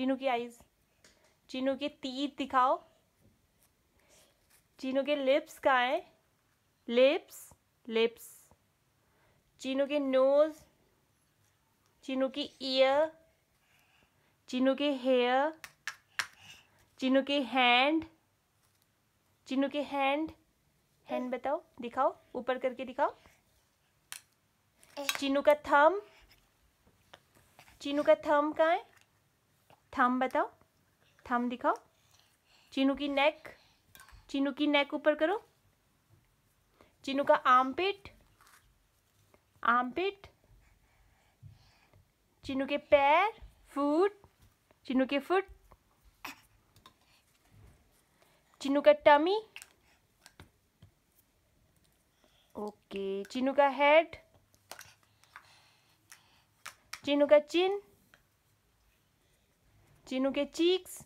चीनू की आईज चीनू के तीत दिखाओ चीनू के लिप्स कहाँ हैं लिप्स लिप्स चीनू के नोज चीनू की ईयर चीनू के हेयर चीनू के हैंड चीनू के हैंड हैंड बताओ दिखाओ ऊपर करके दिखाओ चीनू का थम चीनू का थम कहाँ है थम बताओ थम दिखाओ चीनू की नेक चीनू की नेक ऊपर करो चीनू का आर्मपिट आर्मपिट चीनू के पैर फुट चीनू के फुट चीनू का टमी ओके चीनू का हेड चीनू का चिन्ह चीनू के चीक्स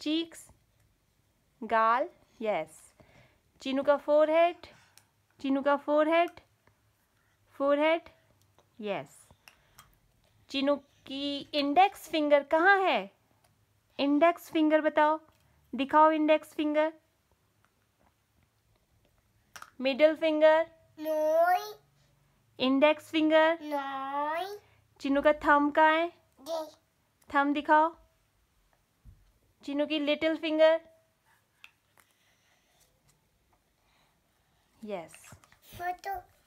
चीक्स गाल यस चीनू का फोर हेड चीनू का forehead forehead yes Chinu की इंडेक्स फिंगर कहाँ है इंडेक्स फिंगर बताओ दिखाओ index finger middle finger index finger Chinu का थम कहाँ है थम दिखाओ चीनू की लिटिल फिंगर यस yes.